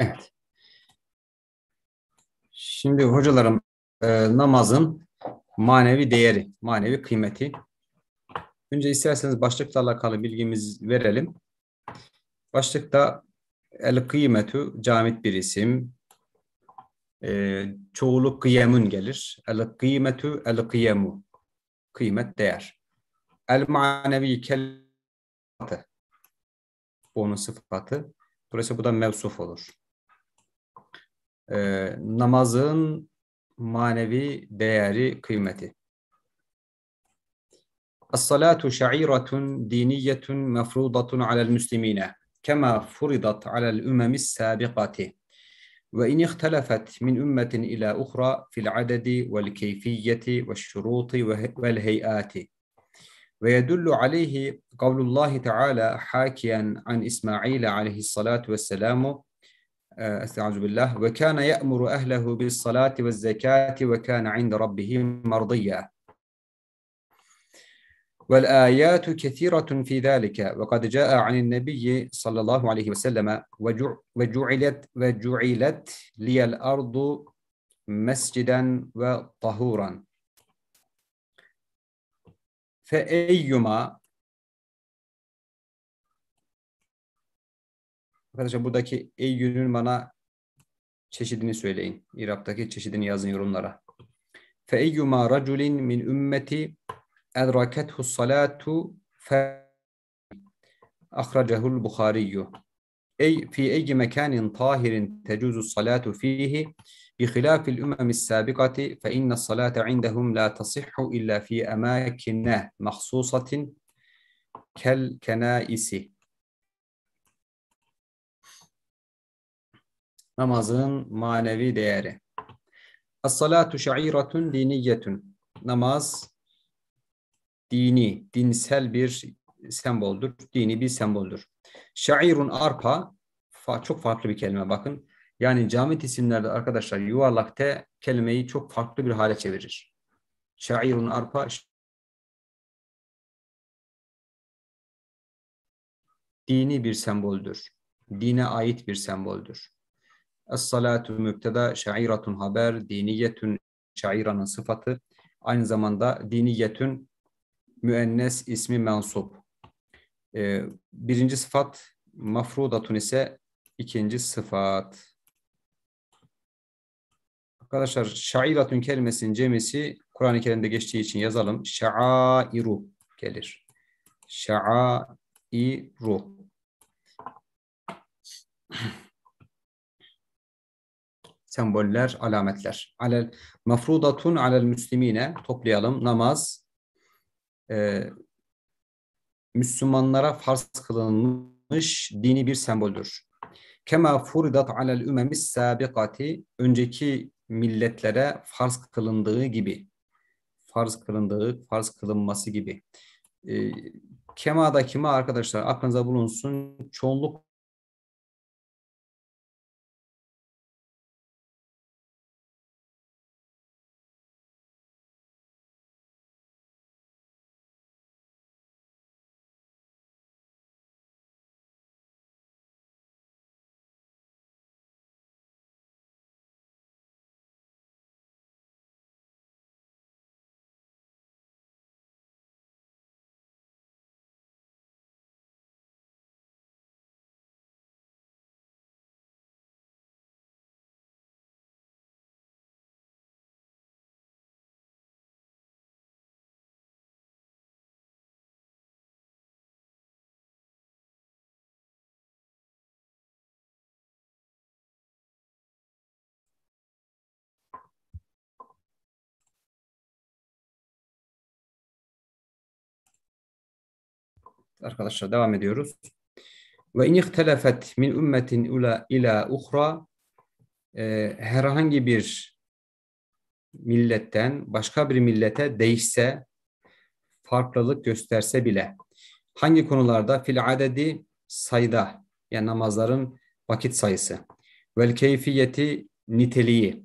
Evet. Şimdi hocalarım e, namazın manevi değeri, manevi kıymeti. Önce isterseniz başlıkla alakalı bilgimiz verelim. Başlıkta el kıymetu camit bir isim. E, çoğulu kıyemun gelir. El kıymetu el kıyemu. Kıymet değer. El manevi kelatı. Onun sıfatı. Dolayısıyla bu da mevsuf olur. e, namazın manevi değeri, kıymeti. الصلاة شعيرة دينية مفروضة على المسلمين كما فرضت على الأمم السابقة وإن اختلفت من أمة إلى أخرى في العدد والكيفية والشروط والهيئات ويدل عليه قول الله تعالى حاكيا عن إسماعيل عليه الصلاة والسلام آه، استعاذ بالله وكان يأمر أهله بالصلاة والزكاة وكان عند ربه مرضيا والآيات كثيرة في ذلك وقد جاء عن النبي صلى الله عليه وسلم وجعلت, وجعلت لي الأرض مسجدا وطهورا فأيما Arkadaşlar buradaki ey günün bana çeşidini söyleyin. İrab'daki çeşidini yazın yorumlara. فَاَيُّمَا رَجُلٍ مِنْ اُمَّتِ اَدْرَكَتْهُ الصَّلَاةُ فَاَخْرَجَهُ الْبُخَارِيُّ أي في أي مكان طاهر تجوز الصلاة فيه بخلاف الأمم السابقة فإن الصلاة عندهم لا تصح إلا في أماكن مخصوصة كالكنائس Namazın manevi değeri. As-salatu şairatun diniyetun. Namaz dini, dinsel bir semboldür. Dini bir semboldür. Şairun arpa çok farklı bir kelime bakın. Yani camit isimlerde arkadaşlar yuvarlak te kelimeyi çok farklı bir hale çevirir. Şairun arpa dini bir semboldür. Dine ait bir semboldür. Es-salatu mübteda şairatun haber, diniyetün şairanın sıfatı. Aynı zamanda diniyetün müennes ismi mensup. Ee, birinci sıfat mafrudatun ise ikinci sıfat. Arkadaşlar şairatun kelimesinin cemisi Kur'an-ı Kerim'de geçtiği için yazalım. Şairu gelir. Şairu. semboller, alametler. Alel mafrudatun alel müslimine toplayalım. Namaz e, Müslümanlara farz kılınmış dini bir semboldür. Kema furidat alel ümemis sabikati önceki milletlere farz kılındığı gibi farz kılındığı, farz kılınması gibi. E, Kema'da kime arkadaşlar aklınıza bulunsun çoğunluk arkadaşlar devam ediyoruz. Ve in ihtelefet min ümmetin ula ila uhra e, herhangi bir milletten başka bir millete değişse, farklılık gösterse bile hangi konularda fil adedi sayıda yani namazların vakit sayısı vel keyfiyeti niteliği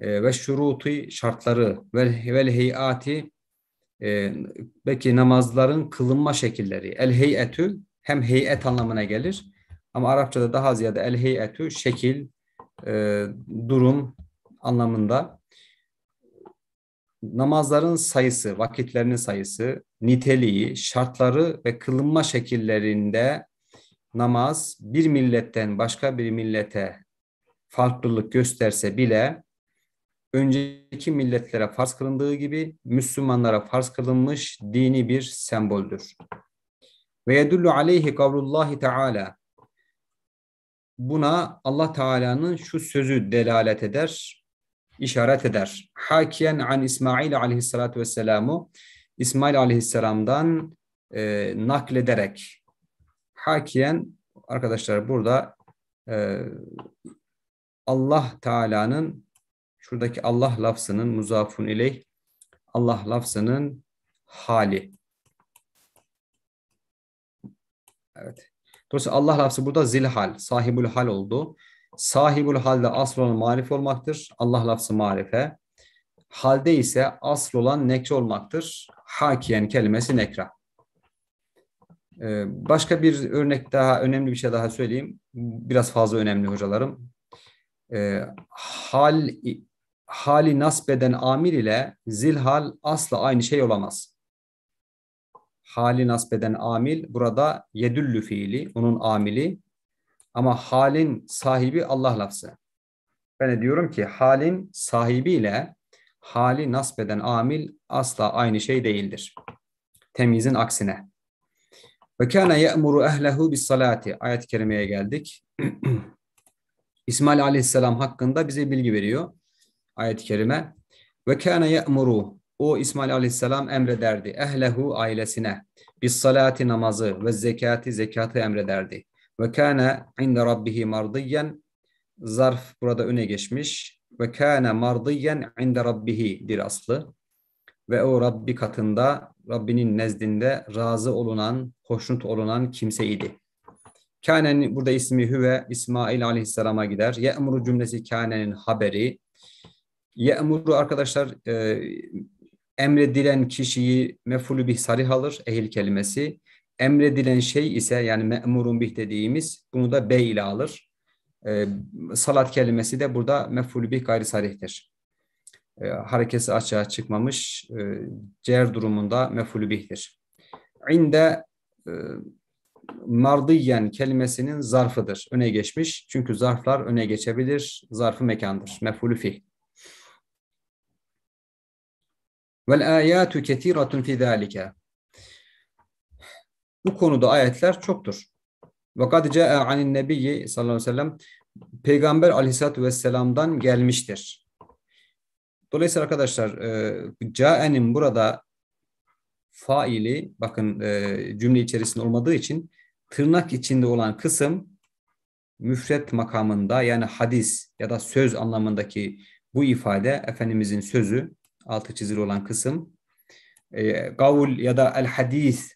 e, ve şurutu şartları vel, vel heyati e, ee, belki namazların kılınma şekilleri. El heyetü hem heyet anlamına gelir ama Arapçada daha ziyade el heyetü şekil, e, durum anlamında. Namazların sayısı, vakitlerinin sayısı, niteliği, şartları ve kılınma şekillerinde namaz bir milletten başka bir millete farklılık gösterse bile önceki milletlere farz kılındığı gibi Müslümanlara farz kılınmış dini bir semboldür. Ve yedullu aleyhi kavlullahi teala buna Allah Teala'nın şu sözü delalet eder, işaret eder. Hakiyen an İsmail aleyhissalatu vesselamu İsmail aleyhisselamdan e, naklederek hakiyen arkadaşlar burada e, Allah Teala'nın Şuradaki Allah lafzının muzafun ile Allah lafzının hali. Evet. Dolayısıyla Allah lafzı burada zilhal, sahibül hal oldu. Sahibul halde asıl olan marif olmaktır. Allah lafzı marife. Halde ise asıl olan nekre olmaktır. Hakiyen kelimesi nekra. Ee, başka bir örnek daha, önemli bir şey daha söyleyeyim. Biraz fazla önemli hocalarım. E, hal hali nasbeden amir ile zilhal asla aynı şey olamaz. Hali nasbeden amil burada yedüllü fiili, onun amili ama halin sahibi Allah lafzı. Ben de diyorum ki halin sahibi ile hali nasbeden amil asla aynı şey değildir. Temizin aksine. Ve kana ye'muru ehlehu bis salati. Ayet-i kerimeye geldik. İsmail aleyhisselam hakkında bize bilgi veriyor ayet-i kerime. Ve kâne ye'muru o İsmail aleyhisselam emrederdi ehlehu ailesine bis salati namazı ve zekati zekatı emrederdi. Ve kâne inde rabbihi mardiyen zarf burada öne geçmiş. Ve kâne mardiyen inde rabbihi'dir aslı. Ve o Rabbi katında Rabbinin nezdinde razı olunan, hoşnut olunan kimseydi. Kâne'nin burada ismi Hüve İsmail aleyhisselama gider. Ye'muru cümlesi Kâne'nin haberi Ye'muru arkadaşlar e, emredilen kişiyi mefulü bih sarih alır ehil kelimesi. Emredilen şey ise yani me'murun bih dediğimiz bunu da be ile alır. E, salat kelimesi de burada mefulü bih gayri sarihtir. E, harekesi açığa çıkmamış e, cer durumunda mefulü bihtir. İnde e, mardiyen kelimesinin zarfıdır. Öne geçmiş. Çünkü zarflar öne geçebilir. Zarfı mekandır. Mefulü fih. Vel ayatu ketiratun fi zalika. Bu konuda ayetler çoktur. Ve kad caa anin nebiyyi sallallahu aleyhi ve sellem peygamber aleyhissalatü vesselam'dan gelmiştir. Dolayısıyla arkadaşlar e, caenin burada faili bakın e, cümle içerisinde olmadığı için tırnak içinde olan kısım müfret makamında yani hadis ya da söz anlamındaki bu ifade Efendimizin sözü altı çizili olan kısım. E, gavul ya da el hadis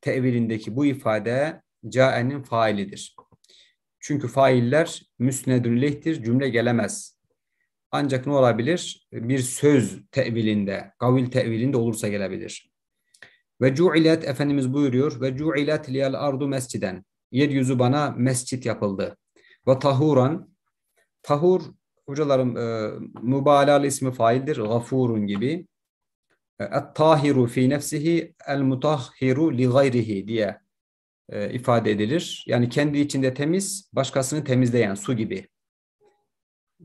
tevilindeki bu ifade caenin failidir. Çünkü failler müsnedül cümle gelemez. Ancak ne olabilir? Bir söz tevilinde, gavil tevilinde olursa gelebilir. Ve cu'ilet Efendimiz buyuruyor. Ve cu'ilet liyal ardu mesciden. Yeryüzü bana mescit yapıldı. Ve tahuran. Tahur hocalarım e, mübalağalı ismi faildir. Gafurun gibi. Et-tahiru fi nefsihi el-mutahhiru li gayrihi diye e, ifade edilir. Yani kendi içinde temiz, başkasını temizleyen su gibi.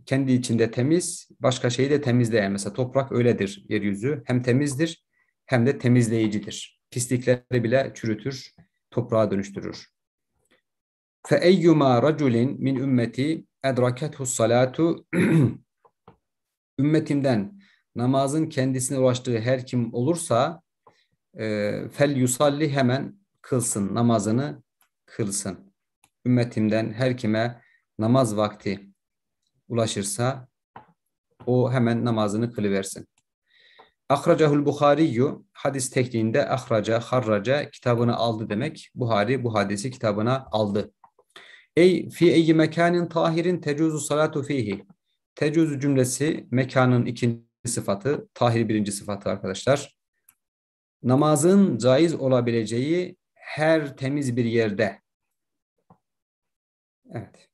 Kendi içinde temiz, başka şeyi de temizleyen. Mesela toprak öyledir yeryüzü. Hem temizdir hem de temizleyicidir. Pislikleri bile çürütür, toprağa dönüştürür. فَاَيُّمَا رَجُلٍ min ümmeti edrakethu salatu ümmetimden namazın kendisine ulaştığı her kim olursa e, fel yusalli hemen kılsın namazını kılsın. Ümmetimden her kime namaz vakti ulaşırsa o hemen namazını kılıversin. Ahracahul Buhariyu hadis tekniğinde ahraca, harraca kitabını aldı demek. Buhari bu hadisi kitabına aldı Ey fi eyyi mekanin tahirin tecuzu salatu fihi. Tecuzu cümlesi mekanın ikinci sıfatı, tahir birinci sıfatı arkadaşlar. Namazın caiz olabileceği her temiz bir yerde. Evet.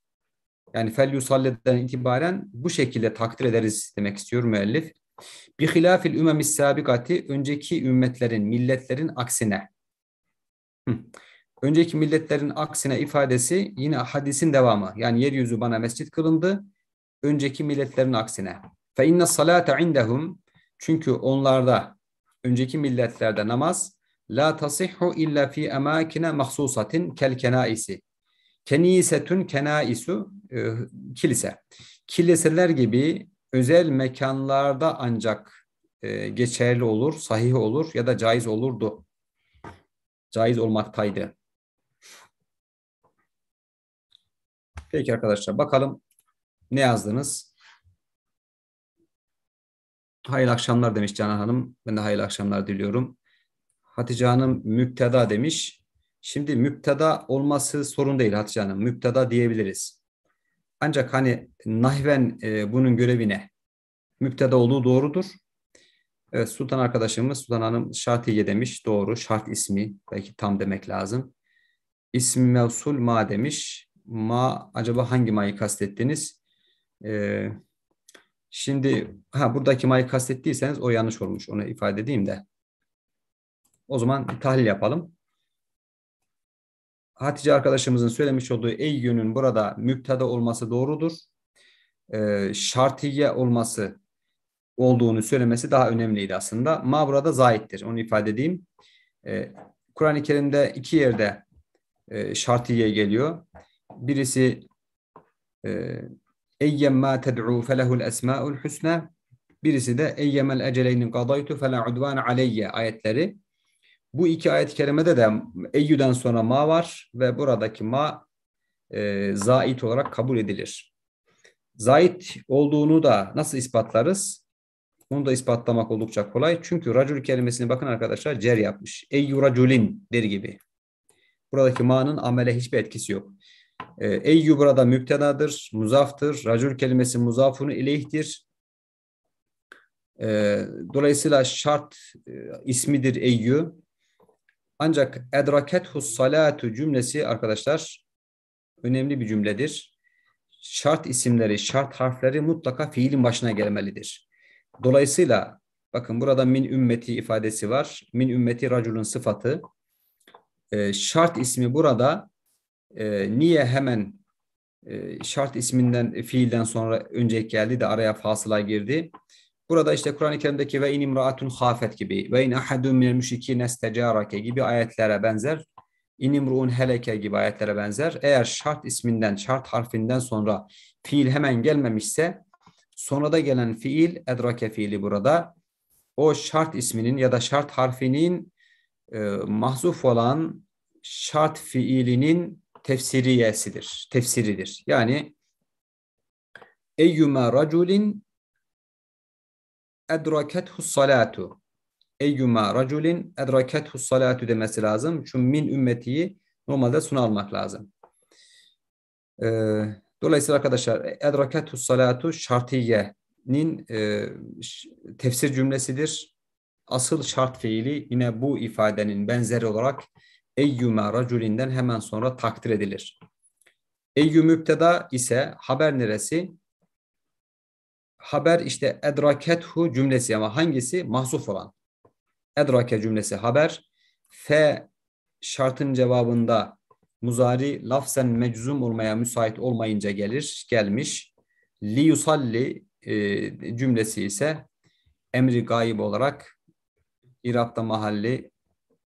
Yani fel yusalleden itibaren bu şekilde takdir ederiz demek istiyor müellif. Bi hilafil ümemis sabikati önceki ümmetlerin, milletlerin aksine. Hı. Önceki milletlerin aksine ifadesi yine hadisin devamı. Yani yeryüzü bana mescit kılındı. Önceki milletlerin aksine. Fe inne salate indehum çünkü onlarda önceki milletlerde namaz la tasihhu illa fi emakine mahsusatin kel kenaisi. Kenisetun kenaisu e, kilise. Kiliseler gibi özel mekanlarda ancak e, geçerli olur, sahih olur ya da caiz olurdu. Caiz olmaktaydı. Peki arkadaşlar bakalım ne yazdınız? Hayırlı akşamlar demiş Canan Hanım. Ben de hayırlı akşamlar diliyorum. Hatice Hanım müpteda demiş. Şimdi müpteda olması sorun değil Hatice Hanım. Müpteda diyebiliriz. Ancak hani nahven e, bunun görevine müpteda olduğu doğrudur. Evet Sultan arkadaşımız Sultan Hanım şartiye demiş. Doğru şart ismi belki tam demek lazım. İsmi mevsul ma demiş ma acaba hangi ma'yı kastettiniz? Ee, şimdi ha buradaki ma'yı kastettiyseniz o yanlış olmuş. Onu ifade edeyim de. O zaman bir tahlil yapalım. Hatice arkadaşımızın söylemiş olduğu ey yönün burada müptada olması doğrudur. Ee, şartiye olması olduğunu söylemesi daha önemliydi aslında. Ma burada zaittir. Onu ifade edeyim. Ee, Kur'an-ı Kerim'de iki yerde e, şartiye geliyor. Birisi e, eyyem ma ted'u felehul esmaul husna birisi de eyyemel eceleyni gadaytu fele udvan aleyye ayetleri. Bu iki ayet-i kerimede de eyyüden sonra ma var ve buradaki ma e, zait olarak kabul edilir. Zait olduğunu da nasıl ispatlarız? Bunu da ispatlamak oldukça kolay. Çünkü racül kelimesini bakın arkadaşlar cer yapmış. Eyyü racülin der gibi. Buradaki ma'nın amele hiçbir etkisi yok. E, ee, Eyyü burada müptenadır, muzaftır. racul kelimesi muzafunu ileyhtir. E, dolayısıyla şart e, ismidir Eyyü. Ancak edrakethus salatu cümlesi arkadaşlar önemli bir cümledir. Şart isimleri, şart harfleri mutlaka fiilin başına gelmelidir. Dolayısıyla bakın burada min ümmeti ifadesi var. Min ümmeti raculun sıfatı. E, şart ismi burada e, niye hemen e, şart isminden e, fiilden sonra önce geldi de araya fasıla girdi? Burada işte Kur'an-ı Kerim'deki ve in imraatun hafet gibi ve in ahadun minel müşriki nestecarake gibi ayetlere benzer. İn imruun heleke gibi ayetlere benzer. Eğer şart isminden, şart harfinden sonra fiil hemen gelmemişse sonrada gelen fiil edrake fiili burada. O şart isminin ya da şart harfinin e, mahzuf olan şart fiilinin tefsiriyesidir, tefsiridir. Yani eyyüme raculin edrakethu salatu eyyüme raculin edrakethu salatu demesi lazım. Çünkü min ümmetiyi normalde sona almak lazım. Ee, dolayısıyla arkadaşlar edrakethu salatu şartiyenin e, tefsir cümlesidir. Asıl şart fiili yine bu ifadenin benzeri olarak eyyüme raculinden hemen sonra takdir edilir. Eyyü müpteda ise haber neresi? Haber işte edrakethu cümlesi ama hangisi? Mahsuf olan. Edrake cümlesi haber. F şartın cevabında muzari lafzen meczum olmaya müsait olmayınca gelir, gelmiş. Li yusalli e, cümlesi ise emri gayib olarak İrab'da mahalli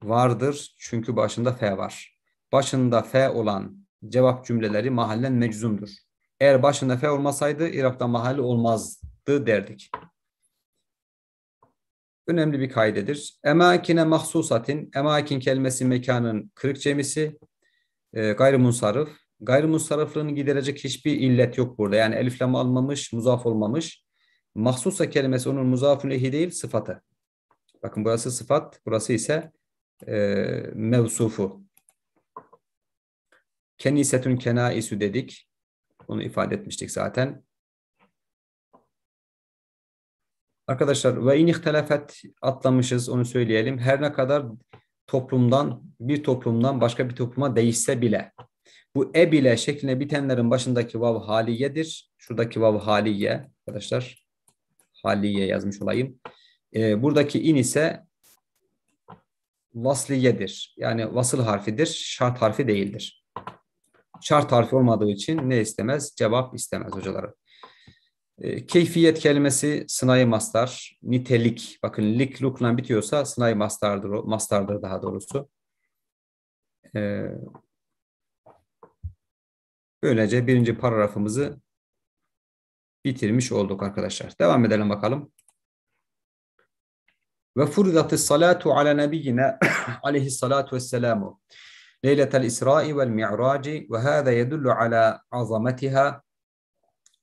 vardır çünkü başında F var. Başında F olan cevap cümleleri mahallen meczumdur. Eğer başında F olmasaydı İrab'da mahalle olmazdı derdik. Önemli bir kaydedir. Emakine mahsusatin, emakin kelimesi mekanın kırık cemisi, e, gayrimunsarıf. Gayrimunsarıflığını giderecek hiçbir illet yok burada. Yani elifleme almamış, muzaf olmamış. Mahsusa kelimesi onun muzafun lehi değil, sıfatı. Bakın burası sıfat, burası ise e, mevsufu. Kenisetün kenaisu dedik. Bunu ifade etmiştik zaten. Arkadaşlar ve in ihtelefet atlamışız onu söyleyelim. Her ne kadar toplumdan bir toplumdan başka bir topluma değişse bile bu e bile şeklinde bitenlerin başındaki vav haliyedir. Şuradaki vav haliye arkadaşlar haliye yazmış olayım. E, buradaki in ise vasliyedir. Yani vasıl harfidir, şart harfi değildir. Şart harfi olmadığı için ne istemez? Cevap istemez hocalarım. E, ee, keyfiyet kelimesi sınayı mastar, nitelik. Bakın lik lukla bitiyorsa sınayı mastardır, mastardır daha doğrusu. E, böylece birinci paragrafımızı bitirmiş olduk arkadaşlar. Devam edelim bakalım. وفرضت الصلاة على نبينا عليه الصلاة والسلام ليلة الإسراء والمعراج وهذا يدل على عظمتها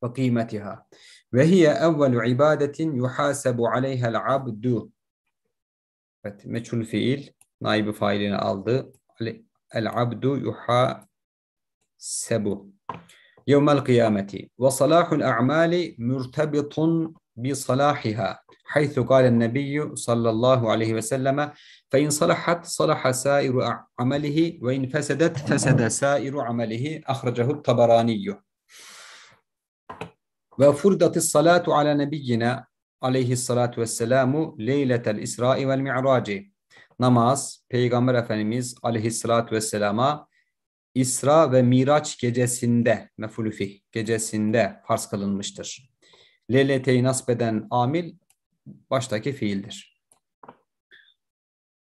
وقيمتها وهي أول عبادة يحاسب عليها العبد Evet, meçhul fiil naibi failini aldı. El-abdu yuha sebu. Yevmel kıyameti. Ve bi salahiha haythu kâle nebiyyü sallallahu aleyhi ve selleme fe in salahat salaha sâiru amelihi ve in fesedet fesede sâiru amelihi ahracahu tabaraniyyü ve furdatı salatu ala nebiyyine aleyhissalatu vesselamu leyletel isra'i vel mi'raci namaz Peygamber Efendimiz aleyhissalatu vesselama İsra ve Miraç gecesinde mefulufi gecesinde farz kılınmıştır. LLT'yi nasip eden amil baştaki fiildir.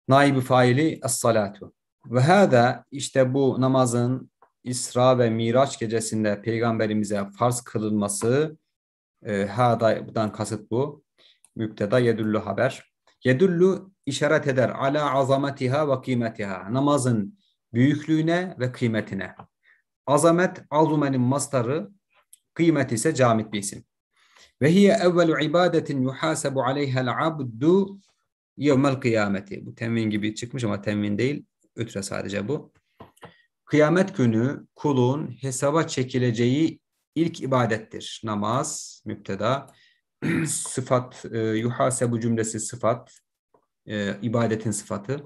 Naibi faili as salatu Ve hâda işte bu namazın İsra ve Miraç gecesinde peygamberimize farz kılınması e, hâda'dan kasıt bu. Mübteda yedüllü haber. Yedüllü işaret eder ala azametiha ve kıymetiha. Namazın büyüklüğüne ve kıymetine. Azamet azumenin mastarı, kıymet ise camit bir isim. Ve hiye evvelu ibadetin yuhasabu aleyhel abdu yevmel kıyameti. Bu temvin gibi çıkmış ama temvin değil. Ötre sadece bu. Kıyamet günü kulun hesaba çekileceği ilk ibadettir. Namaz, müpteda, sıfat, e, yuhasebu cümlesi sıfat, e, ibadetin sıfatı.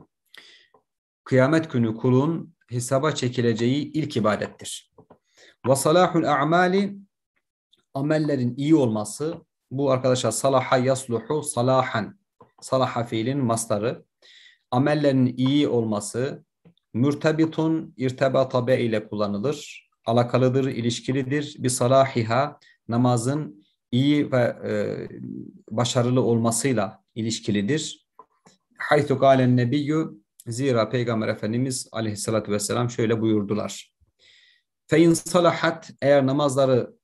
Kıyamet günü kulun hesaba çekileceği ilk ibadettir. Ve salahul a'mali amellerin iyi olması bu arkadaşlar salaha yasluhu salahan salaha fiilin masları amellerin iyi olması mürtebitun irtebata be ile kullanılır. Alakalıdır, ilişkilidir. Bir salahiha namazın iyi ve e, başarılı olmasıyla ilişkilidir. Haytu galen nebiyyü zira Peygamber Efendimiz aleyhissalatü vesselam şöyle buyurdular. Fein salahat eğer namazları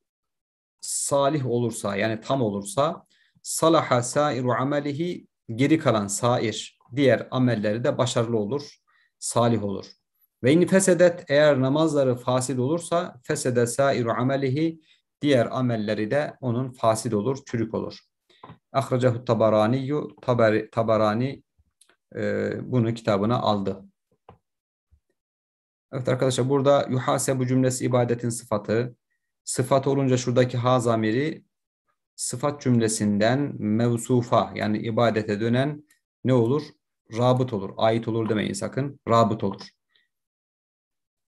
salih olursa yani tam olursa salaha sairu amelihi geri kalan sair diğer amelleri de başarılı olur, salih olur. Ve in fesedet eğer namazları fasid olursa fesede sairu amelihi diğer amelleri de onun fasid olur, çürük olur. Ahracahu Tabaraniyu Taber, Tabarani e, bunu kitabına aldı. Evet arkadaşlar burada yuhasebu cümlesi ibadetin sıfatı, Sıfat olunca şuradaki ha zamiri sıfat cümlesinden mevsufa yani ibadete dönen ne olur? Rabıt olur. Ait olur demeyin sakın. Rabıt olur.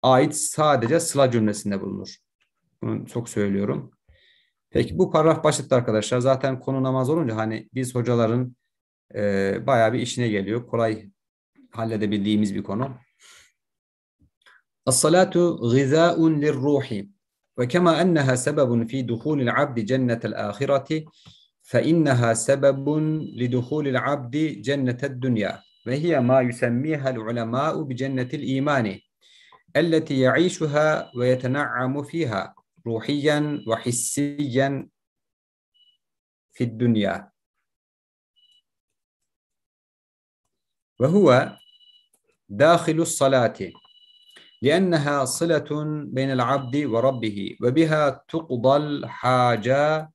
Ait sadece sıla cümlesinde bulunur. Bunu çok söylüyorum. Peki bu paragraf başlıkta arkadaşlar. Zaten konu namaz olunca hani biz hocaların e, bayağı bir işine geliyor. Kolay halledebildiğimiz bir konu. As-salatu gızaun lirruhi. وكما أنها سبب في دخول العبد جنة الآخرة فإنها سبب لدخول العبد جنة الدنيا وهي ما يسميها العلماء بجنة الإيمان التي يعيشها ويتنعم فيها روحيا وحسيا في الدنيا وهو داخل الصلاة لأنها صلة بين العبد وربه وبها تقضى الحاجات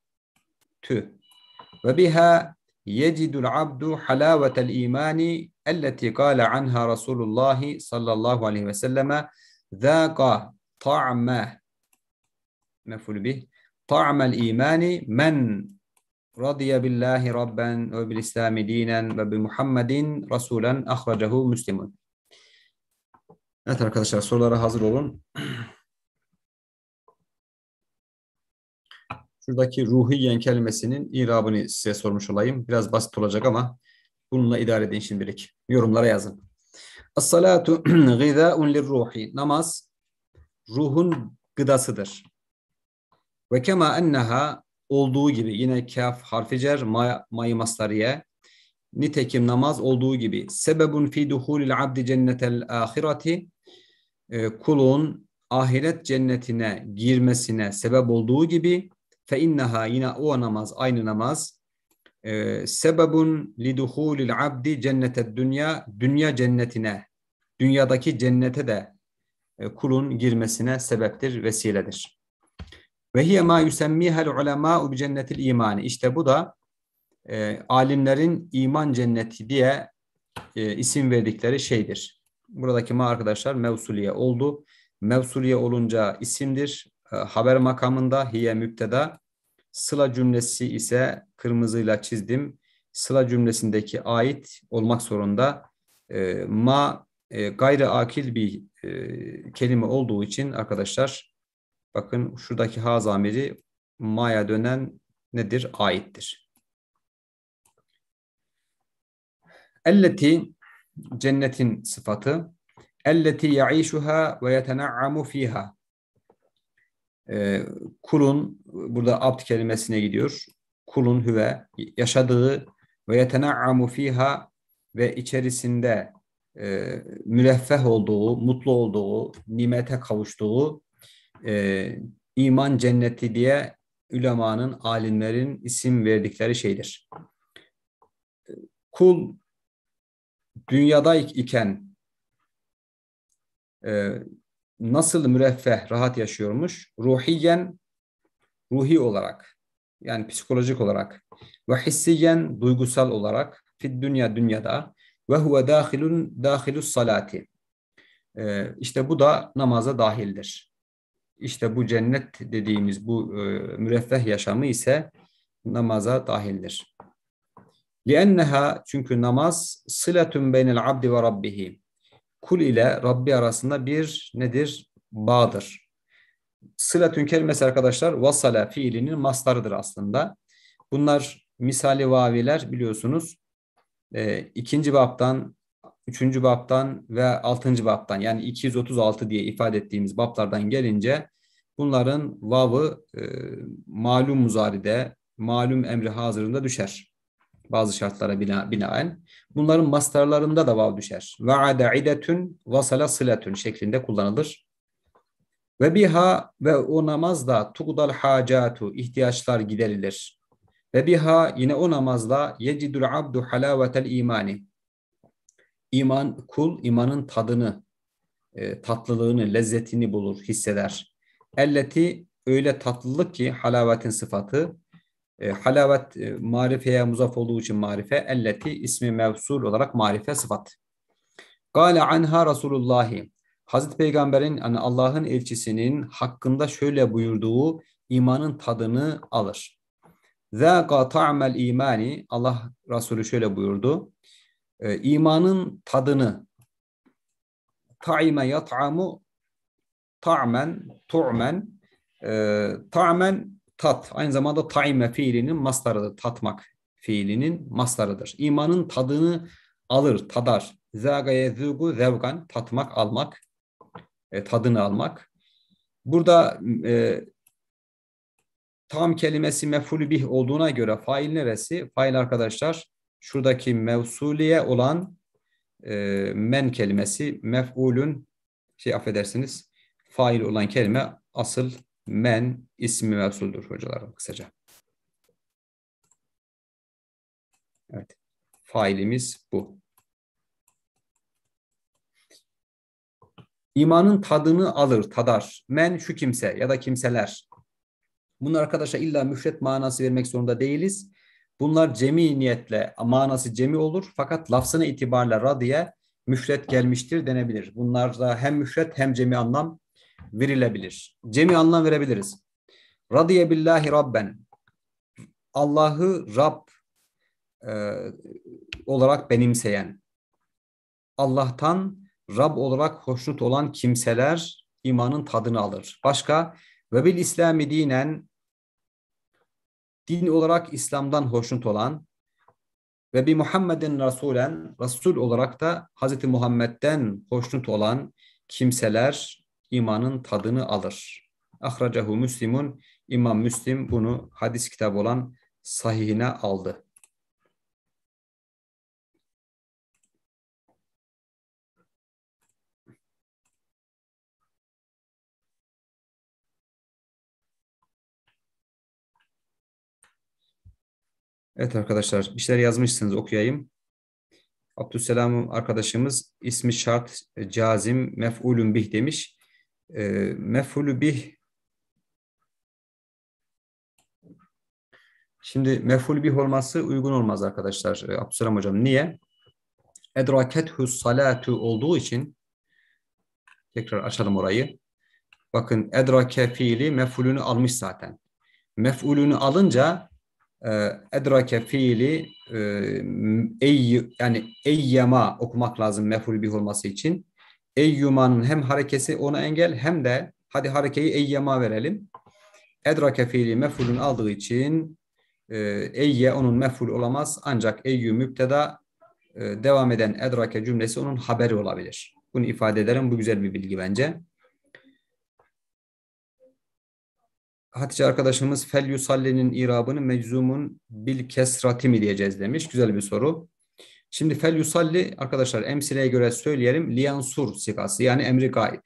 وبها يجد العبد حلاوة الإيمان التي قال عنها رسول الله صلى الله عليه وسلم ذاق طعم مفعول به طعم الإيمان من رضي بالله ربا وبالإسلام دينا وبمحمد رسولا أخرجه مسلم Evet arkadaşlar sorulara hazır olun. Şuradaki ruhiyen kelimesinin irabını size sormuş olayım. Biraz basit olacak ama bununla idare edin şimdilik. Yorumlara yazın. As-salatu gıdâun lirruhi. Namaz ruhun gıdasıdır. Ve kema enneha olduğu gibi yine kaf harficer cer may, mayı masariye Nitekim namaz olduğu gibi sebebun fi duhulil abdi cennetel ahireti e, kulun ahiret cennetine girmesine sebep olduğu gibi fe inneha yine o namaz aynı namaz e, sebebun li duhulil abdi cennete dünya dünya cennetine dünyadaki cennete de e, kulun girmesine sebeptir vesiledir. Ve hiye ma yusemmiha ulema bi cennetil imani. İşte bu da e, alimlerin iman cenneti diye e, isim verdikleri şeydir. Buradaki ma arkadaşlar mevsuliye oldu. Mevsuliye olunca isimdir. E, haber makamında hiye müpteda. Sıla cümlesi ise kırmızıyla çizdim. Sıla cümlesindeki ait olmak zorunda. E, ma e, gayrı akil bir e, kelime olduğu için arkadaşlar bakın şuradaki ha zamiri ma'ya dönen nedir? Aittir. Elleti cennetin sıfatı. Elleti yaişuha ve yetena'amu fiha. Ee, kulun burada abd kelimesine gidiyor. Kulun hüve yaşadığı ve yetena'amu fiha ve içerisinde e, müreffeh olduğu, mutlu olduğu, nimete kavuştuğu e, iman cenneti diye ülemanın, alimlerin isim verdikleri şeydir. Kul dünyada iken e, nasıl müreffeh, rahat yaşıyormuş? Ruhiyen, ruhi olarak yani psikolojik olarak ve hissiyen, duygusal olarak fid dünya dünyada ve huve dâhilun dahilus salati. E, işte bu da namaza dahildir. İşte bu cennet dediğimiz bu e, müreffeh yaşamı ise namaza dahildir. لِأَنَّهَا çünkü namaz sılatun beynel abdi ve rabbihi. Kul ile Rabbi arasında bir nedir? Bağdır. Sılatun kelimesi arkadaşlar vasala fiilinin mastarıdır aslında. Bunlar misali vaviler biliyorsunuz. E, ikinci baptan, üçüncü baptan ve altıncı baptan yani 236 diye ifade ettiğimiz baplardan gelince bunların vavı e, malum muzaride, malum emri hazırında düşer bazı şartlara bina, binaen. Bunların mastarlarında da vav düşer. Va'ada idetün vasala sıletün şeklinde kullanılır. Ve biha ve o namazla tugdal hacatu ihtiyaçlar giderilir. Ve biha yine o namazla yecidul abdu halavetel imani. İman, kul imanın tadını, e, tatlılığını, lezzetini bulur, hisseder. Elleti öyle tatlılık ki halavetin sıfatı e, halavet e, marifeye muzaf olduğu için marife elleti ismi mevsul olarak marife sıfat. Gale anha Resulullahi. Hazreti Peygamber'in yani Allah'ın elçisinin hakkında şöyle buyurduğu imanın tadını alır. Zâka ta'mel imani Allah Resulü şöyle buyurdu. E, imanın tadını ta'ime yat'amu ta'men tu'men e, ta'men tat aynı zamanda taime fiilinin mastarıdır. Tatmak fiilinin mastarıdır. İmanın tadını alır, tadar. Zâgaye zûgu zevgan tatmak, almak, e, tadını almak. Burada e, tam kelimesi mefulü bih olduğuna göre fail neresi? Fail arkadaşlar şuradaki mevsuliye olan e, men kelimesi mef'ulün şey affedersiniz fail olan kelime asıl Men ismi mevsuldur hocalarım kısaca. Evet. Failimiz bu. İmanın tadını alır, tadar. Men şu kimse ya da kimseler. Bunlar arkadaşa illa müfret manası vermek zorunda değiliz. Bunlar cemi niyetle manası cemi olur fakat lafzına itibarla radiye müfret gelmiştir denebilir. Bunlar da hem müfret hem cemi anlam verilebilir. Cemi anlam verebiliriz. Radiye billahi rabben. Allah'ı Rab e, olarak benimseyen, Allah'tan Rab olarak hoşnut olan kimseler imanın tadını alır. Başka ve bil İslami dinen din olarak İslam'dan hoşnut olan ve bi Muhammedin Resulen Resul olarak da Hazreti Muhammed'den hoşnut olan kimseler imanın tadını alır. Ahracahu Müslim'un İmam Müslim bunu hadis kitabı olan sahihine aldı. Evet arkadaşlar bir şeyler yazmışsınız okuyayım. Abdüsselam arkadaşımız ismi şart cazim mef'ulün bih demiş e, mef'ulü bih Şimdi mef'ulü bih olması uygun olmaz arkadaşlar e, Abdüselam hocam. Niye? Edrakethu salatu olduğu için tekrar açalım orayı. Bakın edrake fiili mef'ulünü almış zaten. Mef'ulünü alınca e, edrake fiili e, ey, yani eyyema okumak lazım mef'ulü bih olması için. Ey Yumanın hem harekesi ona engel hem de hadi harekeyi Ey Yema verelim. Edrake fiili mefulün aldığı için e, eyye onun meful olamaz ancak eyyü müpteda e, devam eden edrake cümlesi onun haberi olabilir. Bunu ifade ederim. Bu güzel bir bilgi bence. Hatice arkadaşımız fel yusalli'nin irabını meczumun bil kesrati mi diyeceğiz demiş. Güzel bir soru. Şimdi fel yusalli arkadaşlar emsileye göre söyleyelim liyansur sigası yani emri gayb.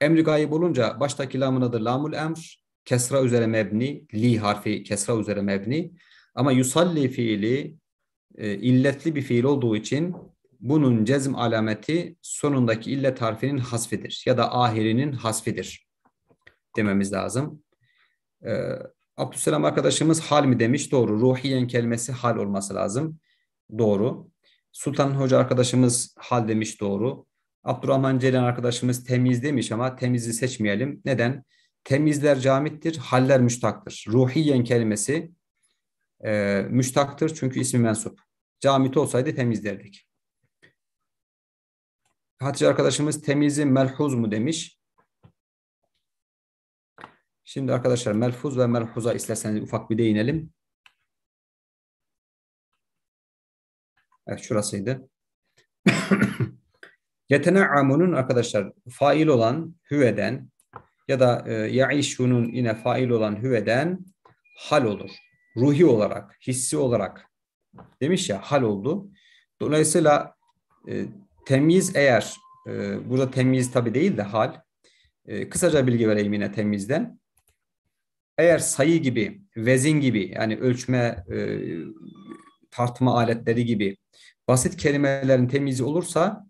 Emri gayb olunca baştaki lamın adı lamul emr, kesra üzere mebni, li harfi kesra üzere mebni. Ama yusalli fiili e, illetli bir fiil olduğu için bunun cezm alameti sonundaki illet harfinin hasfidir ya da ahirinin hasfidir dememiz lazım. Ee, Abdüselam arkadaşımız hal mi demiş? Doğru. Ruhiyen kelimesi hal olması lazım. Doğru. Sultan Hoca arkadaşımız hal demiş doğru. Abdurrahman Ceylan arkadaşımız temiz demiş ama temizi seçmeyelim. Neden? Temizler camittir, haller müştaktır. Ruhiyen kelimesi e, müştaktır çünkü ismi mensup. Camit olsaydı temiz derdik. Hatice arkadaşımız temizi melhuz mu demiş. Şimdi arkadaşlar melfuz ve melhuza isterseniz ufak bir değinelim. Evet, şurasıydı. Yetena'amunun arkadaşlar fail olan hüveden ya da e, yaişunun yine fail olan hüveden hal olur. Ruhi olarak, hissi olarak demiş ya hal oldu. Dolayısıyla e, temyiz eğer e, burada temiz tabi değil de hal. E, kısaca bilgi vereyim yine temizden. Eğer sayı gibi, vezin gibi yani ölçme e, tartma aletleri gibi basit kelimelerin temizi olursa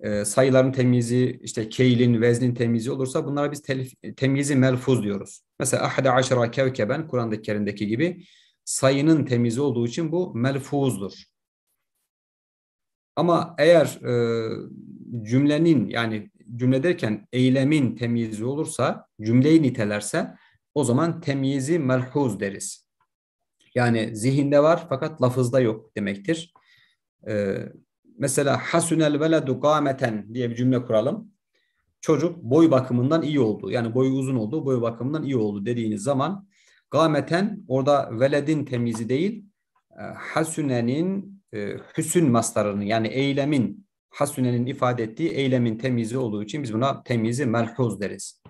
e, sayıların temizi, işte keylin, veznin temizi olursa bunlara biz telif, temizi melfuz diyoruz. Mesela ahde aşara kevkeben Kur'an-ı Kerim'deki gibi sayının temizi olduğu için bu melfuzdur. Ama eğer e, cümlenin yani cümle derken eylemin temizi olursa, cümleyi nitelerse o zaman temyizi melhuz deriz. Yani zihinde var fakat lafızda yok demektir. Ee, mesela hasunel veledu gameten diye bir cümle kuralım. Çocuk boy bakımından iyi oldu. Yani boyu uzun oldu, boy bakımından iyi oldu dediğiniz zaman gameten orada veledin temizi değil, e, hasunenin e, hüsün mastarının yani eylemin hasunenin ifade ettiği eylemin temizi olduğu için biz buna temizi melhuz deriz.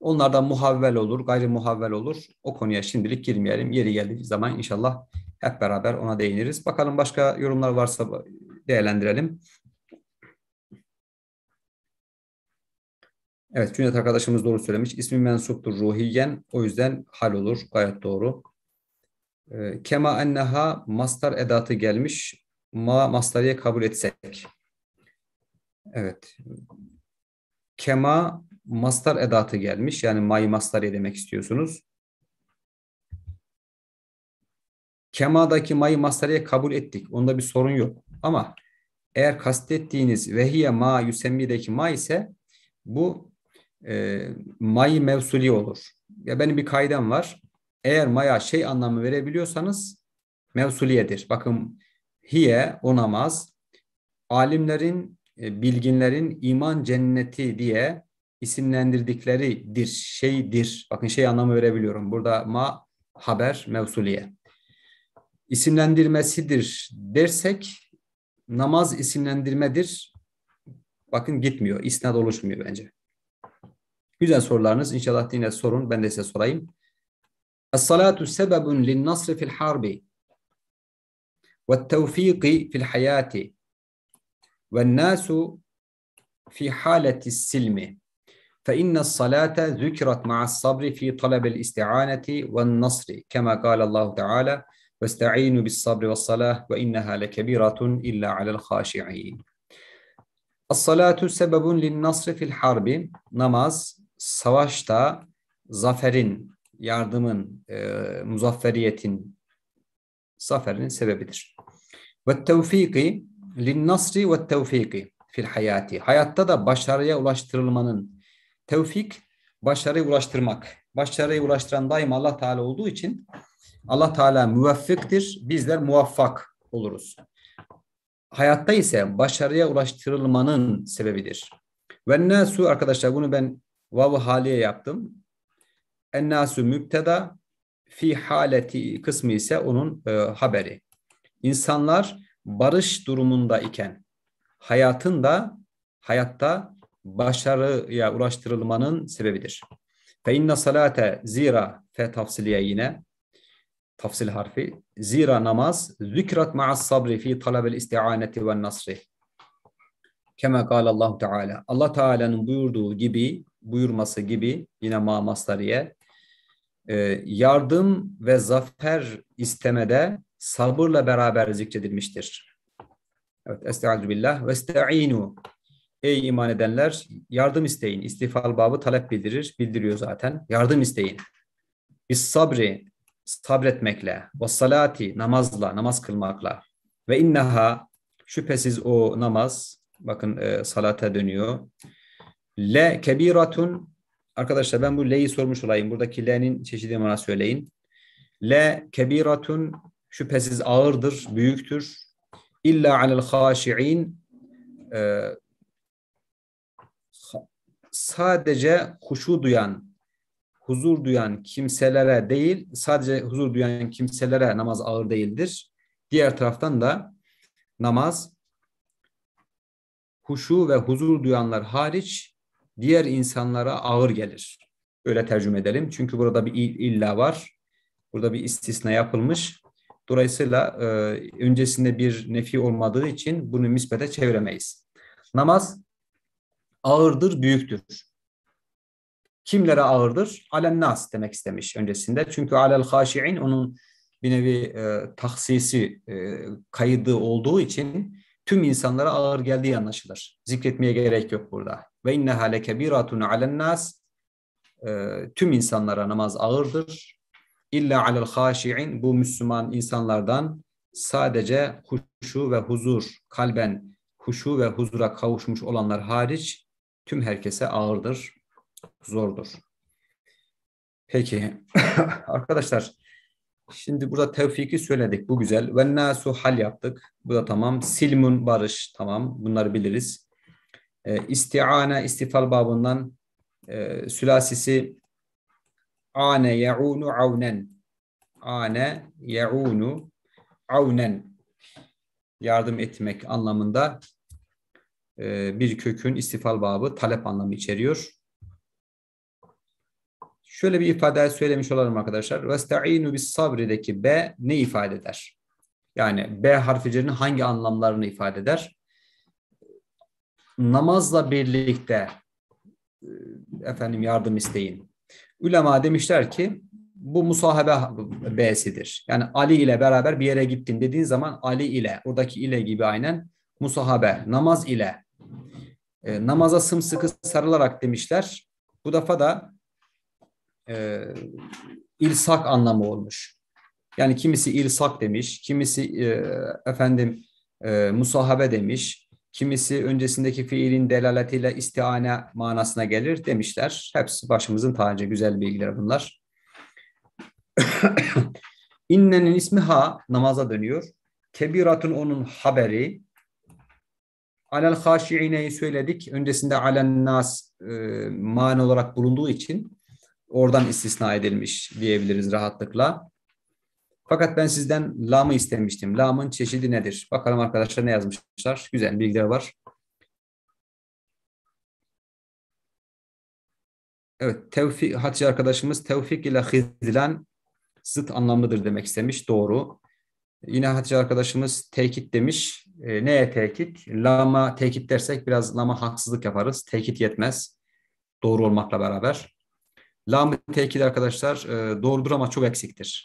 Onlardan muhavvel olur, gayri muhavvel olur. O konuya şimdilik girmeyelim. Yeri geldiği zaman inşallah hep beraber ona değiniriz. Bakalım başka yorumlar varsa değerlendirelim. Evet Cüneyt arkadaşımız doğru söylemiş. İsmi mensuptur ruhiyen. O yüzden hal olur. Gayet doğru. Ee, kema enneha mastar edatı gelmiş. Ma mastariye kabul etsek. Evet. Kema mastar edatı gelmiş. Yani may mastariye demek istiyorsunuz. Kema'daki may mastariye kabul ettik. Onda bir sorun yok. Ama eğer kastettiğiniz vehiye ma yüsemmideki ma ise bu e, may mevsuli olur. Ya benim bir kaydem var. Eğer maya şey anlamı verebiliyorsanız mevsuliyedir. Bakın hiye o namaz alimlerin, e, bilginlerin iman cenneti diye isimlendirdikleridir, şeydir. Bakın şey anlamı verebiliyorum. Burada ma haber mevsuliye. İsimlendirmesidir dersek namaz isimlendirmedir. Bakın gitmiyor. İsnat oluşmuyor bence. Güzel sorularınız. İnşallah yine sorun. Ben de size sorayım. Es-salatu sebebun lin nasr fil harbi ve tevfiki fil hayati ve nasu fi haleti silmi فَاِنَّ الصَّلَاةَ ذُكِرَتْ مَعَ الصَّبْرِ ف۪ي طَلَبِ الْاِسْتِعَانَةِ وَالنَّصْرِ كَمَا قَالَ اللّٰهُ تَعَالَى وَاسْتَعِينُوا بِالصَّبْرِ وَالصَّلَاةِ وَاِنَّهَا لَكَبِيرَةٌ اِلَّا عَلَى الْخَاشِعِينَ الصَّلَاتُ سَبَبٌ لِلنَّصْرِ فِي الْحَرْبِ Namaz, savaşta zaferin, yardımın, e, muzafferiyetin, zaferin sebebidir. Ve tevfiki, linnasri ve tevfiki fil hayati. Hayatta da başarıya ulaştırılmanın, Tevfik başarıya ulaştırmak. Başarıya ulaştıran daima Allah Teala olduğu için Allah Teala müveffektir. Bizler muvaffak oluruz. Hayatta ise başarıya ulaştırılmanın sebebidir. Ve nasu arkadaşlar bunu ben vav haliye yaptım. En nasu mübteda fi haleti kısmı ise onun e, haberi. İnsanlar barış durumunda iken hayatın da hayatta başarıya ulaştırılmanın sebebidir. Fe inna salate zira fe tafsiliye yine tafsil harfi. Zira namaz zikrat ma'as sabri fi talabel isti'aneti ve nasri. Keme kâle Allah Teala. Allah Teala'nın buyurduğu gibi, buyurması gibi yine ma e, yardım ve zafer istemede sabırla beraber zikredilmiştir. Evet, estaizu billah ve esta'inu Ey iman edenler yardım isteyin. İstifal babı talep bildirir, bildiriyor zaten. Yardım isteyin. Biz sabri sabretmekle ve salati namazla, namaz kılmakla ve inneha şüphesiz o namaz bakın e, salata dönüyor. Le kebiratun arkadaşlar ben bu le'yi sormuş olayım. Buradaki le'nin çeşidi bana söyleyin. Le kebiratun şüphesiz ağırdır, büyüktür. İlla alel haşi'in e, sadece huşu duyan, huzur duyan kimselere değil, sadece huzur duyan kimselere namaz ağır değildir. Diğer taraftan da namaz huşu ve huzur duyanlar hariç diğer insanlara ağır gelir. Öyle tercüme edelim. Çünkü burada bir illa var. Burada bir istisna yapılmış. Dolayısıyla e, öncesinde bir nefi olmadığı için bunu misbete çeviremeyiz. Namaz ağırdır, büyüktür. Kimlere ağırdır? Alen Alennas demek istemiş öncesinde. Çünkü alel haşi'in onun bir nevi e, taksisi e, kaydı olduğu için tüm insanlara ağır geldiği anlaşılır. Zikretmeye gerek yok burada. Ve inne inneha lekebiratun alennas e, tüm insanlara namaz ağırdır. İlla alel haşi'in bu Müslüman insanlardan sadece huşu ve huzur, kalben huşu ve huzura kavuşmuş olanlar hariç tüm herkese ağırdır, zordur. Peki arkadaşlar şimdi burada tevfiki söyledik bu güzel. Ve nasu hal yaptık. Bu da tamam. Silmun barış tamam bunları biliriz. E, istiana istifal babından e, sülasisi ane yaunu avnen ane yaunu avnen yardım etmek anlamında e, bir kökün istifal babı talep anlamı içeriyor. Şöyle bir ifade söylemiş olalım arkadaşlar. Vesta'inu bis sabrideki B ne ifade eder? Yani B harfilerinin hangi anlamlarını ifade eder? Namazla birlikte e, efendim yardım isteyin. Ülema demişler ki bu musahabe B'sidir. Yani Ali ile beraber bir yere gittin dediğin zaman Ali ile, oradaki ile gibi aynen musahabe, namaz ile e, namaza sımsıkı sarılarak demişler. Bu defa da e, ilsak anlamı olmuş. Yani kimisi ilsak demiş, kimisi e, efendim e, musahabe demiş, kimisi öncesindeki fiilin delaletiyle istihane manasına gelir demişler. Hepsi başımızın tacı, güzel bilgiler bunlar. İnnenin ismi ha, namaza dönüyor. Kebiratın onun haberi, Alel haşi'ineyi söyledik. Öncesinde alen nas e, man olarak bulunduğu için oradan istisna edilmiş diyebiliriz rahatlıkla. Fakat ben sizden lamı istemiştim. Lamın çeşidi nedir? Bakalım arkadaşlar ne yazmışlar. Güzel bilgiler var. Evet, tevfik, Hatice arkadaşımız tevfik ile hizlan zıt anlamlıdır demek istemiş. Doğru. Yine Hatice arkadaşımız tekit demiş. E, neye tekit? Lama tekit dersek biraz lama haksızlık yaparız. Tekit yetmez. Doğru olmakla beraber. Lam tekit arkadaşlar e, doğrudur ama çok eksiktir.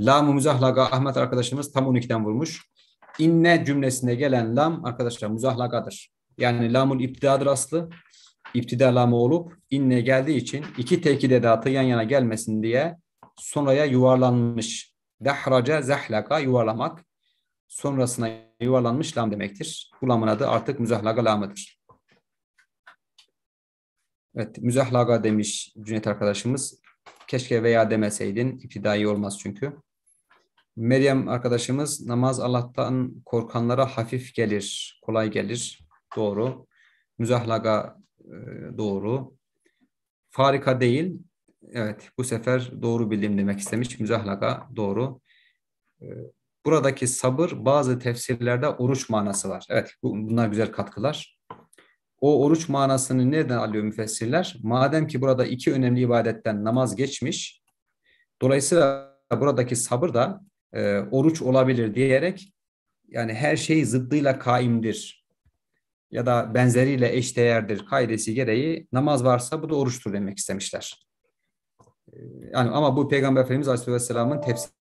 Lam-ı müzahlaga Ahmet arkadaşımız tam 12'den vurmuş. İnne cümlesine gelen lam arkadaşlar muzahlagadır. Yani lamul iptidadır aslı. İptida lamı olup inne geldiği için iki tekit edatı yan yana gelmesin diye sonraya yuvarlanmış. Dehraca zehlaka yuvarlamak. Sonrasına yuvarlanmış lam demektir. Bu lamın adı artık müzahlaga lamıdır. Evet, müzahlaga demiş Cüneyt arkadaşımız. Keşke veya demeseydin, iptidai olmaz çünkü. Meryem arkadaşımız, namaz Allah'tan korkanlara hafif gelir, kolay gelir. Doğru. Müzahlaga e, doğru. Farika değil. Evet, bu sefer doğru bildiğim demek istemiş. Müzahlaga doğru. E, Buradaki sabır bazı tefsirlerde oruç manası var. Evet bunlar güzel katkılar. O oruç manasını nereden alıyor müfessirler? Madem ki burada iki önemli ibadetten namaz geçmiş, dolayısıyla buradaki sabır da e, oruç olabilir diyerek yani her şey zıddıyla kaimdir ya da benzeriyle eşdeğerdir kaidesi gereği namaz varsa bu da oruçtur demek istemişler. E, yani ama bu Peygamber Efendimiz Aleyhisselam'ın tefsiri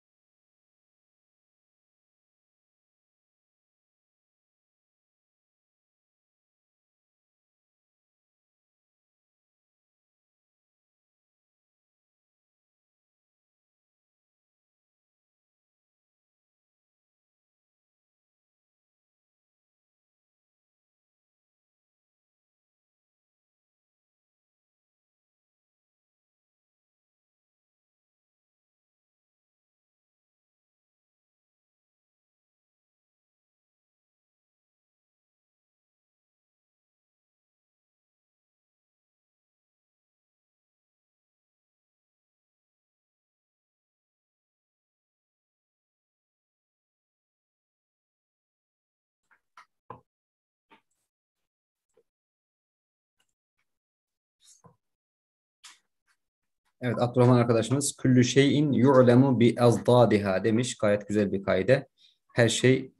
Evet Abdurrahman arkadaşımız küllü şeyin yu'lemu bi azdadiha demiş. Gayet güzel bir kaide. Her şey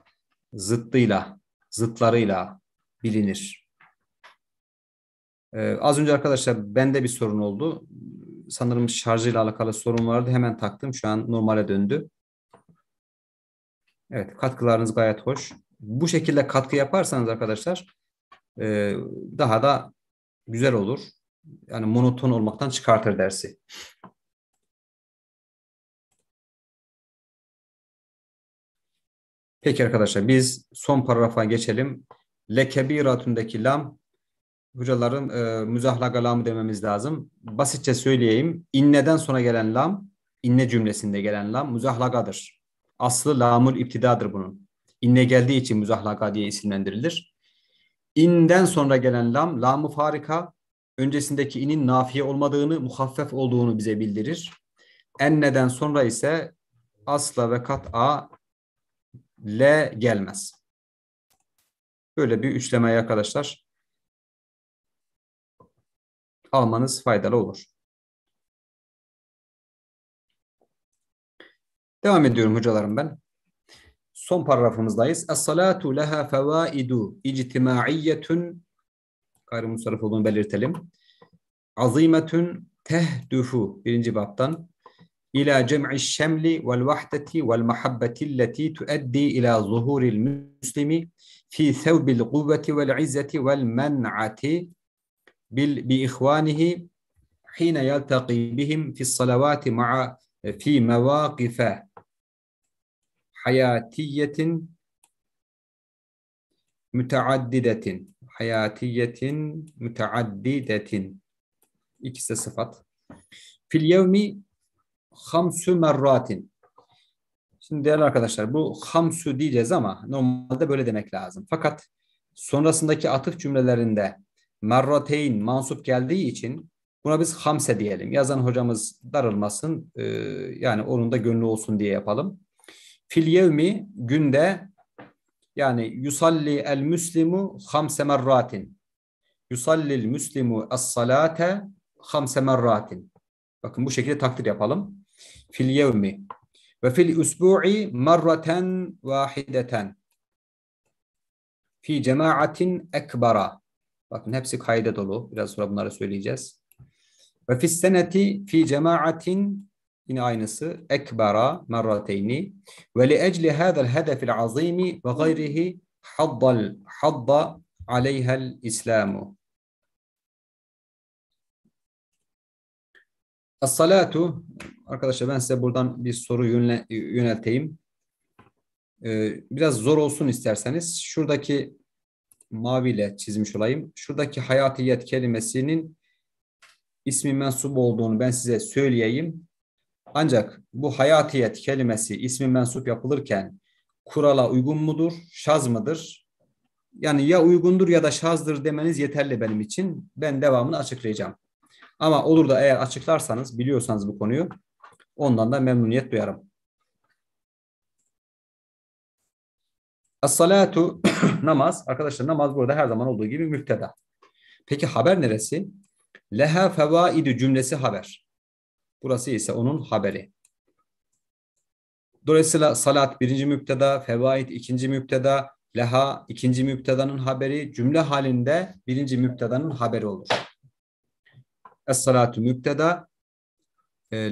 zıttıyla, zıtlarıyla bilinir. Ee, az önce arkadaşlar bende bir sorun oldu. Sanırım şarjıyla alakalı sorun vardı. Hemen taktım. Şu an normale döndü. Evet katkılarınız gayet hoş. Bu şekilde katkı yaparsanız arkadaşlar e, daha da güzel olur yani monoton olmaktan çıkartır dersi. Peki arkadaşlar biz son paragrafa geçelim. Lekebiratündeki lam hocaların e, müzahlaga lamı dememiz lazım. Basitçe söyleyeyim. İnneden sonra gelen lam, inne cümlesinde gelen lam müzahlagadır. Aslı lamul iptidadır bunun. İnne geldiği için müzahlaga diye isimlendirilir. İnden sonra gelen lam, lamu farika, öncesindeki inin nafiye olmadığını, muhaffef olduğunu bize bildirir. Enneden sonra ise asla ve kat'a le gelmez. Böyle bir üçlemeyi arkadaşlar almanız faydalı olur. Devam ediyorum hocalarım ben. Son paragrafımızdayız. Es-salatu leha fevaidu ictimaiyetun gayrimusarraf olduğunu belirtelim. Azimetün tehdufu birinci baptan ila cem'i şemli vel vahdeti vel mahabbeti leti tueddi ila zuhuril muslimi fi sevbil kuvveti vel izzeti vel men'ati bil bi ihvanihi hine yeltaqi bihim fi salavati ma'a fi mevakife hayatiyetin müteaddidetin hayatiyetin müteaddidetin. İkisi sıfat. Fil yevmi hamsü merratin. Şimdi değerli arkadaşlar bu hamsu diyeceğiz ama normalde böyle demek lazım. Fakat sonrasındaki atıf cümlelerinde merrateyn mansup geldiği için buna biz hamse diyelim. Yazan hocamız darılmasın e, yani onun da gönlü olsun diye yapalım. Fil yevmi günde yani yusalli el müslimu hamse merratin. Yusallil müslimu es salate hamse merratin. Bakın bu şekilde takdir yapalım. Fil yevmi ve fil usbu'i marraten vahideten. Fi cemaatin ekbara. Bakın hepsi kayda dolu. Biraz sonra bunları söyleyeceğiz. Ve fis seneti fi cemaatin Yine aynısı. Ekbera merrateyni. Ve li ecli hâzel hedefil azimi ve gayrihi haddal hadda aleyhel islamu. As-salatu arkadaşlar ben size buradan bir soru yönelteyim. Ee, biraz zor olsun isterseniz şuradaki maviyle çizmiş olayım. Şuradaki hayatiyet kelimesinin ismi mensup olduğunu ben size söyleyeyim. Ancak bu hayatiyet kelimesi ismi mensup yapılırken kurala uygun mudur, şaz mıdır? Yani ya uygundur ya da şazdır demeniz yeterli benim için. Ben devamını açıklayacağım. Ama olur da eğer açıklarsanız, biliyorsanız bu konuyu ondan da memnuniyet duyarım. As-salatu namaz. Arkadaşlar namaz burada her zaman olduğu gibi müfteda. Peki haber neresi? Leha fevaidu cümlesi haber. Burası ise onun haberi. Dolayısıyla salat birinci müpteda, fevaid ikinci müpteda, leha ikinci müptedanın haberi cümle halinde birinci müptedanın haberi olur. Es-salatu müpteda e,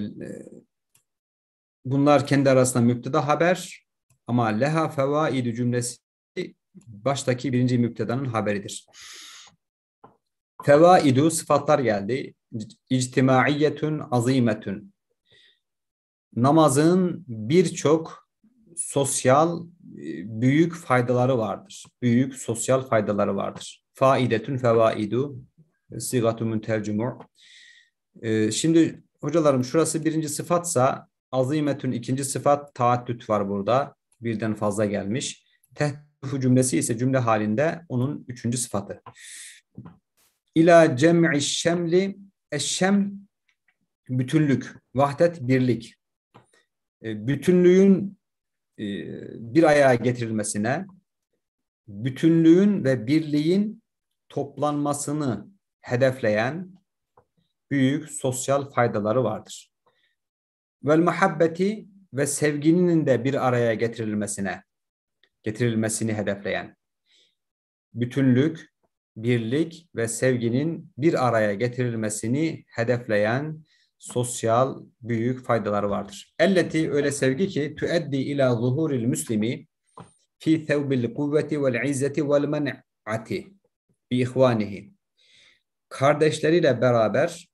bunlar kendi arasında müpteda haber ama leha fevaid cümlesi baştaki birinci müptedanın haberidir. Fevaidu sıfatlar geldi. İctimaiyetün azimetün. Namazın birçok sosyal e, büyük faydaları vardır. Büyük sosyal faydaları vardır. Faidetün fevaidu. Sigatümün tercümu. E, şimdi hocalarım şurası birinci sıfatsa azimetün ikinci sıfat taaddüt var burada. Birden fazla gelmiş. Tehdifu cümlesi ise cümle halinde onun üçüncü sıfatı. İla cem'i şemli Eşem bütünlük, vahdet birlik. E, bütünlüğün e, bir ayağa getirilmesine, bütünlüğün ve birliğin toplanmasını hedefleyen büyük sosyal faydaları vardır. Vel muhabbeti ve sevginin de bir araya getirilmesine, getirilmesini hedefleyen bütünlük, birlik ve sevginin bir araya getirilmesini hedefleyen sosyal büyük faydaları vardır. Elleti öyle sevgi ki tüeddi ila zuhuril müslimi fi thevbil kuvveti vel izzeti vel men'ati bi ihvanihi. Kardeşleriyle beraber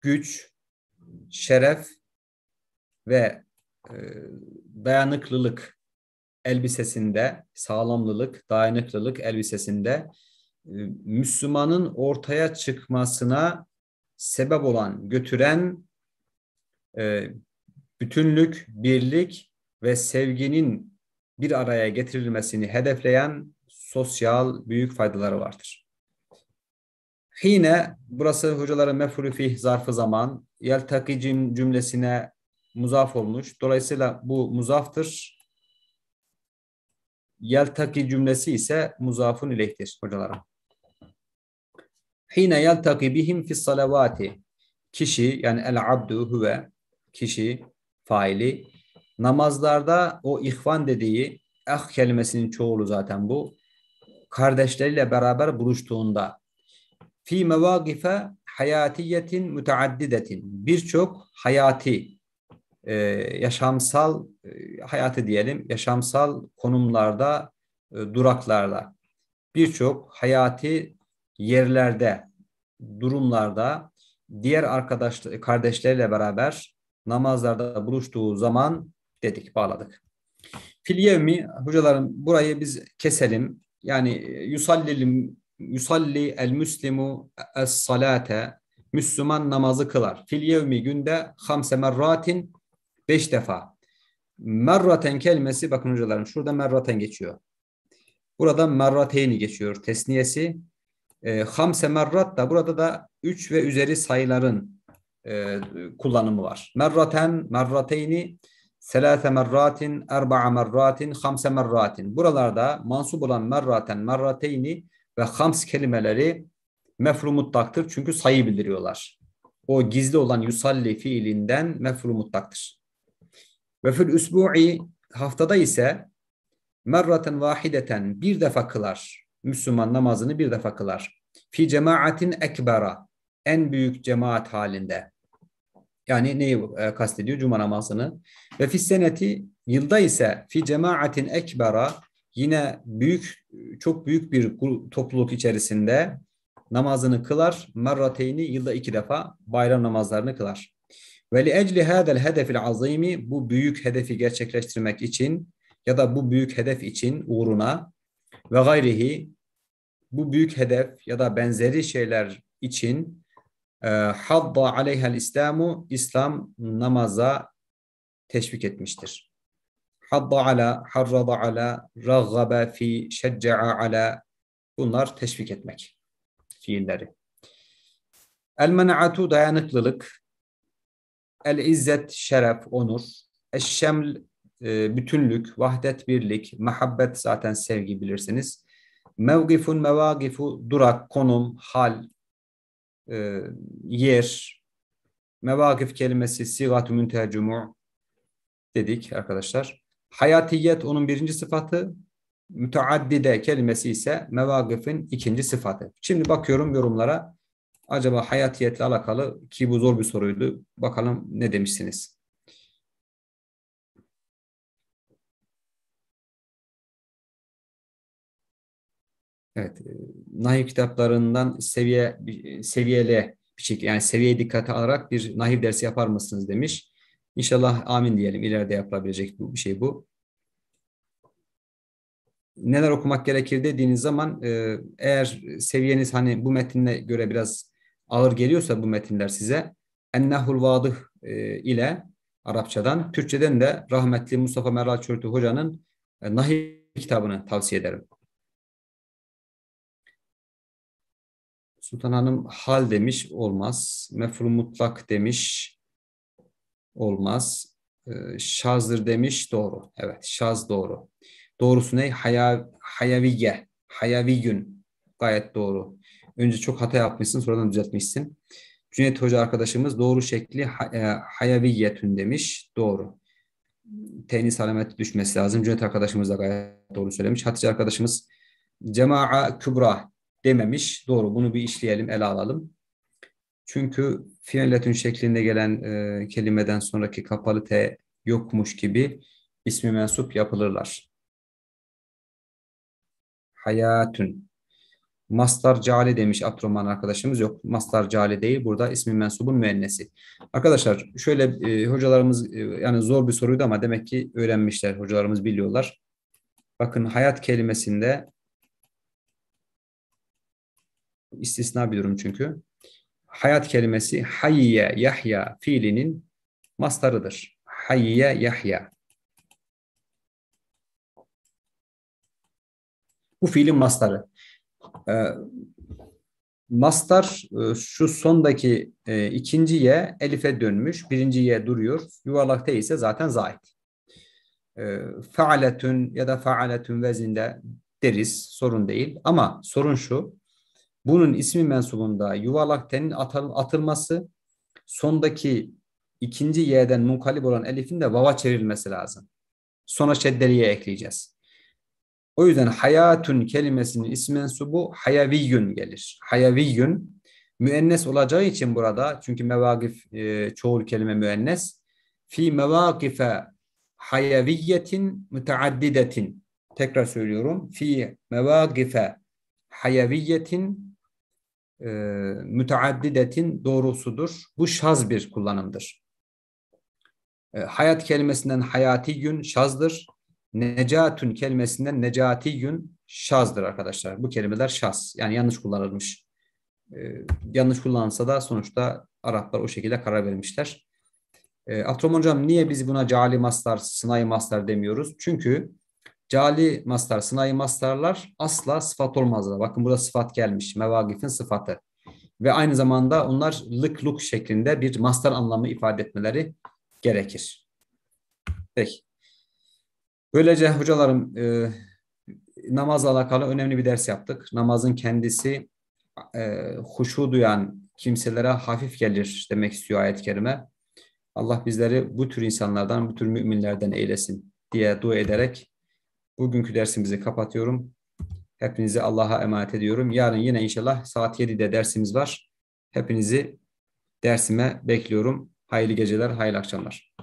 güç, şeref ve e, dayanıklılık elbisesinde sağlamlılık, dayanıklılık elbisesinde e, Müslümanın ortaya çıkmasına sebep olan, götüren e, bütünlük, birlik ve sevginin bir araya getirilmesini hedefleyen sosyal büyük faydaları vardır. Hine, burası hocaların mefhulü fih zarfı zaman, yeltaki cümlesine muzaf olmuş. Dolayısıyla bu muzaftır Yeltaki cümlesi ise muzafun ileyhtir hocalarım. Hine yeltaki bihim fi salavati. Kişi yani el abdu huve kişi faili namazlarda o ihvan dediği ah kelimesinin çoğulu zaten bu kardeşleriyle beraber buluştuğunda fi mevagife hayatiyetin müteaddidetin birçok hayati e, yaşamsal e, hayatı diyelim, yaşamsal konumlarda, e, duraklarda, birçok hayati yerlerde, durumlarda diğer arkadaş kardeşleriyle beraber namazlarda buluştuğu zaman dedik, bağladık. Fil yevmi, hocalarım burayı biz keselim. Yani e, yusallilim, yusalli el müslimu es salate, Müslüman namazı kılar. Fil yevmi günde hamse merratin Beş defa. Merraten kelimesi bakın hocalarım şurada merraten geçiyor. Burada merrateyni geçiyor tesniyesi. E, hamse merrat da burada da üç ve üzeri sayıların e, kullanımı var. Merraten, merrateyni, selase merratin, erba'a merratin, hamse merratin. Buralarda mansup olan merraten, merrateyni ve hams kelimeleri mefru mutlaktır. Çünkü sayı bildiriyorlar. O gizli olan yusalli fiilinden mefru mutlaktır. Ve fil üsbu'i haftada ise merraten vahideten bir defa kılar. Müslüman namazını bir defa kılar. Fi cemaatin ekbara en büyük cemaat halinde. Yani neyi e, kastediyor? Cuma namazını. Ve fi seneti yılda ise fi cemaatin ekbara yine büyük çok büyük bir topluluk içerisinde namazını kılar. Merrateyni yılda iki defa bayram namazlarını kılar. Ve li ecli hadel hedefil azimi bu büyük hedefi gerçekleştirmek için ya da bu büyük hedef için uğruna ve gayrihi bu büyük hedef ya da benzeri şeyler için e, hadda aleyhel İslamu İslam namaza teşvik etmiştir. Hadda ala, harrada ala, raggabe fi, şecca'a ala bunlar teşvik etmek fiilleri. El dayanıklılık, El izzet şeref, onur. Eşşeml e, bütünlük, vahdet, birlik, muhabbet zaten sevgi bilirsiniz. Mevgifun mevagifu durak, konum, hal, e, yer. Mevagif kelimesi sigatü müntecumu dedik arkadaşlar. Hayatiyet onun birinci sıfatı. Müteaddide kelimesi ise mevagifin ikinci sıfatı. Şimdi bakıyorum yorumlara acaba hayatiyetle alakalı ki bu zor bir soruydu. Bakalım ne demişsiniz? Evet, e, nahiv kitaplarından seviye e, seviyeli bir şekilde yani seviyeye dikkate alarak bir nahiv dersi yapar mısınız demiş. İnşallah amin diyelim. İleride yapılabilecek bir şey bu. Neler okumak gerekir dediğiniz zaman e, eğer seviyeniz hani bu metinle göre biraz ağır geliyorsa bu metinler size Ennehul Vadih e, ile Arapçadan, Türkçeden de rahmetli Mustafa Meral Çörtü Hoca'nın e, Nahi kitabını tavsiye ederim. Sultan Hanım hal demiş olmaz. Mefru mutlak demiş olmaz. E, Şazdır demiş doğru. Evet şaz doğru. Doğrusu ne? Haya, hayaviye. Hayaviyün. Gayet doğru. Önce çok hata yapmışsın sonradan düzeltmişsin. Cüneyt Hoca arkadaşımız doğru şekli e, hayaviyetün demiş. Doğru. Tenis salameti düşmesi lazım. Cüneyt arkadaşımız da gayet doğru söylemiş. Hatice arkadaşımız cema'a kübra dememiş. Doğru bunu bir işleyelim, ele alalım. Çünkü fiilletün şeklinde gelen e, kelimeden sonraki kapalı T yokmuş gibi ismi mensup yapılırlar. Hayatün Mastar Cale demiş Atroman arkadaşımız. Yok Mastar Cale değil burada ismi mensubun müennesi. Arkadaşlar şöyle e, hocalarımız e, yani zor bir soruydu ama demek ki öğrenmişler. Hocalarımız biliyorlar. Bakın hayat kelimesinde istisna bir durum çünkü. Hayat kelimesi hayye yahya fiilinin mastarıdır. Hayye yahya. Bu fiilin mastarı. Ee, e, mastar şu sondaki e, ikinci ye elife dönmüş. Birinci ye duruyor. Yuvarlak te ise zaten zait. E, ee, faaletün ya da faaletün vezinde deriz. Sorun değil. Ama sorun şu. Bunun ismi mensubunda yuvarlak tenin atıl, atılması sondaki ikinci ye'den munkalip olan elifin de vava çevrilmesi lazım. Sonra şeddeliye ekleyeceğiz. O yüzden hayatun kelimesinin isim mensubu hayaviyyun gelir. Hayaviyyun müennes olacağı için burada çünkü mevakif e, çoğul kelime müennes. Fi mevakife hayaviyetin müteaddidetin. Tekrar söylüyorum. Fi mevakife hayaviyetin e, müteaddidetin doğrusudur. Bu şaz bir kullanımdır. E, hayat kelimesinden hayati gün şazdır. Necatun kelimesinden necatiyün şazdır arkadaşlar. Bu kelimeler şaz. Yani yanlış kullanılmış. Ee, yanlış kullanılsa da sonuçta Araplar o şekilde karar vermişler. Ee, Atrom hocam niye biz buna cali maslar, sınai maslar demiyoruz? Çünkü cali maslar, sınai maslarlar asla sıfat olmazlar. Bakın burada sıfat gelmiş. Mevagif'in sıfatı. Ve aynı zamanda onlar lık luk şeklinde bir mastar anlamı ifade etmeleri gerekir. Peki. Böylece hocalarım e, namazla alakalı önemli bir ders yaptık. Namazın kendisi e, huşu duyan kimselere hafif gelir demek istiyor ayet-i kerime. Allah bizleri bu tür insanlardan, bu tür müminlerden eylesin diye dua ederek bugünkü dersimizi kapatıyorum. Hepinizi Allah'a emanet ediyorum. Yarın yine inşallah saat 7'de dersimiz var. Hepinizi dersime bekliyorum. Hayırlı geceler, hayırlı akşamlar.